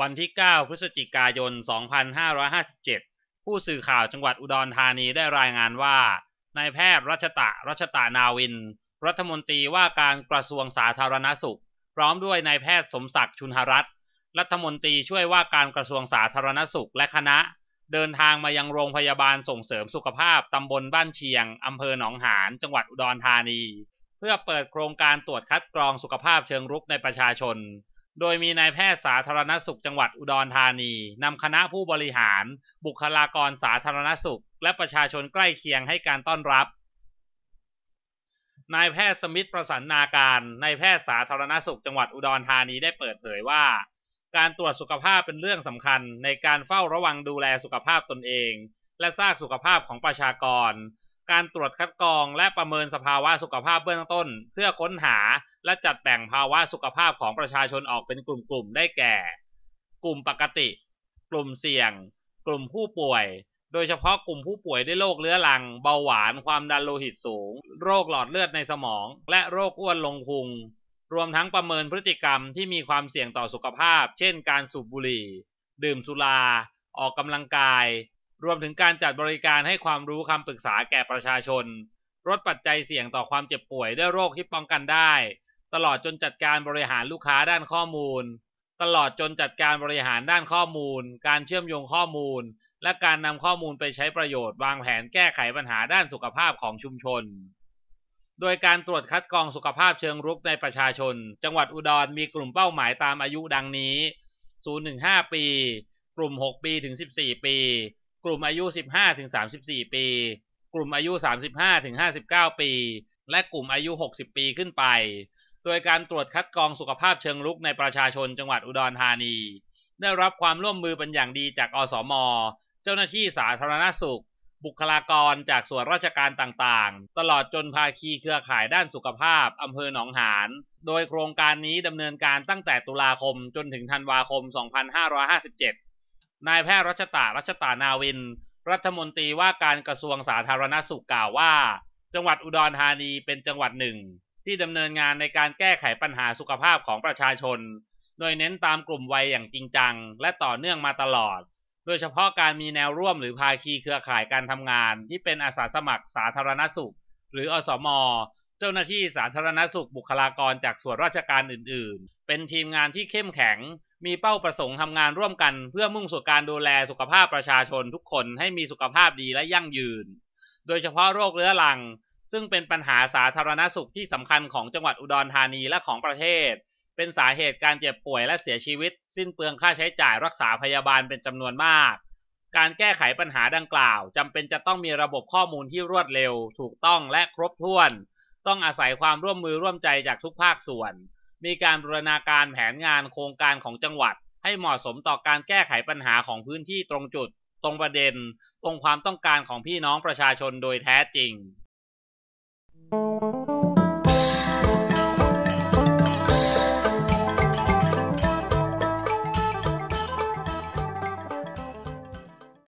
วันที่ 9 พฤศจิกายน 2557 ผู้สื่อข่าวจังหวัดอุดรธานีได้รายงานว่า นายแพทย์รัชตะ รัชตานาวิน รัฐมนตรีว่าการกระทรวงสาธารณสุข พร้อมด้วยนายแพทย์สมศักดิ์ ชุนหรัตน์รัฐมนตรีช่วยว่าการกระทรวงสาธารณสุขและคณะ เดินทางมายังโรงพยาบาลส่งเสริมสุขภาพตำบลบ้านเชียง อำเภอหนองหาน จังหวัดอุดรธานี เพื่อเปิดโครงการตรวจคัดกรองสุขภาพเชิงรุกในประชาชนโดยมีนายแพทย์สาธารณสุขจังหวัดอุดรธานีนำคณะผู้บริหาร บุคลากรสาธารณสุข และประชาชนใกล้เคียงให้การต้อนรับ นายแพทย์สมิทธประสานนาการนายแพทย์สาธารณสุขจังหวัดอุดรธานีได้เปิดเผยว่า การตรวจสุขภาพเป็นเรื่องสำคัญในการเฝ้าระวังดูแลสุขภาพตนเอง และสร้างสุขภาพของประชากรการตรวจคัดกรองและประเมินสภาวะสุขภาพเบื้องต้น เพื่อค้นหาและจัดแบ่งภาวะสุขภาพของประชาชนออกเป็นกลุ่มๆได้แก่ กลุ่มปกติ กลุ่มเสี่ยงกลุ่มผู้ป่วย โดยเฉพาะกลุ่มผู้ป่วยด้วยโรคเรื้อรัง เบาหวานความดันโลหิตสูง โรคหลอดเลือดในสมองและโรคอ้วนลงพุง รวมทั้งประเมินพฤติกรรมที่มีความเสี่ยงต่อสุขภาพ เช่น การสูบบุหรี่ดื่มสุราออกกำลังกายรวมถึงการจัดบริการให้ความรู้คำปรึกษาแก่ประชาชนลดปัจจัยเสี่ยงต่อความเจ็บป่วยด้วยโรคที่ป้องกันได้ ตลอดจนจัดการบริหารลูกค้าด้านข้อมูล ตลอดจนจัดการบริหารด้านข้อมูล การเชื่อมโยงข้อมูล และการนำข้อมูลไปใช้ประโยชน์วางแผนแก้ไขปัญหาด้านสุขภาพของชุมชน โดยการตรวจคัดกรองสุขภาพเชิงรุกในประชาชน จังหวัดอุดรมีกลุ่มเป้าหมายตามอายุดังนี้0-5 1ปี กลุ่ม 6 ปีถึง 14 ปีกลุ่มอายุ 15ถึง34 ปี กลุ่มอายุ 35ถึง59 ปี และกลุ่มอายุ 60 ปีขึ้นไป โดยการตรวจคัดกรองสุขภาพเชิงลุกในประชาชนจังหวัดอุดรธานี ได้รับความร่วมมือเป็นอย่างดีจากอสม เจ้าหน้าที่สาธารณสุข บุคลากรจากส่วนราชการต่างๆ ตลอดจนภาคีเครือข่ายด้านสุขภาพอำเภอหนองหาน โดยโครงการนี้ดำเนินการตั้งแต่ตุลาคมจนถึงธันวาคม 2557นายแพทย์รัชตารัชตานาวิน รัฐมนตรีว่าการกระทรวงสาธารณสุขกล่าวว่า จังหวัดอุดรธานีเป็นจังหวัดหนึ่ง ที่ดำเนินงานในการแก้ไขปัญหาสุขภาพของประชาชน โดยเน้นตามกลุ่มวัยอย่างจริงจัง และต่อเนื่องมาตลอด โดยเฉพาะการมีแนวร่วมหรือภาคีเครือข่ายการทำงาน ที่เป็นอาสาสมัครสาธารณสุข หรืออสมเจ้าหน้าที่สาธารณสุขบุคลากรจากส่วนราชการอื่นๆ เป็นทีมงานที่เข้มแข็งมีเป้าประสงค์ทำงานร่วมกัน เพื่อมุ่งสู่การดูแลสุขภาพประชาชนทุกคนให้มีสุขภาพดีและยั่งยืน โดยเฉพาะโรคเรื้อรังซึ่งเป็นปัญหาสาธารณสุขที่สำคัญของจังหวัดอุดรธานีและของประเทศ เป็นสาเหตุการเจ็บป่วยและเสียชีวิต สิ้นเปลืองค่าใช้จ่ายรักษาพยาบาลเป็นจำนวนมาก การแก้ไขปัญหาดังกล่าวจำเป็นจะต้องมีระบบข้อมูลที่รวดเร็ว ถูกต้องและครบถ้วน ต้องอาศัยความร่วมมือร่วมใจจากทุกภาคส่วนมีการบรูรณาการแผนงานโครงการของจังหวัดให้เหมาะสมต่อการแก้ไขปัญหาของพื้นที่ตรงจุด ตรงประเด็นตรงความต้องการของพี่น้องประชาชนโดยแท้จริง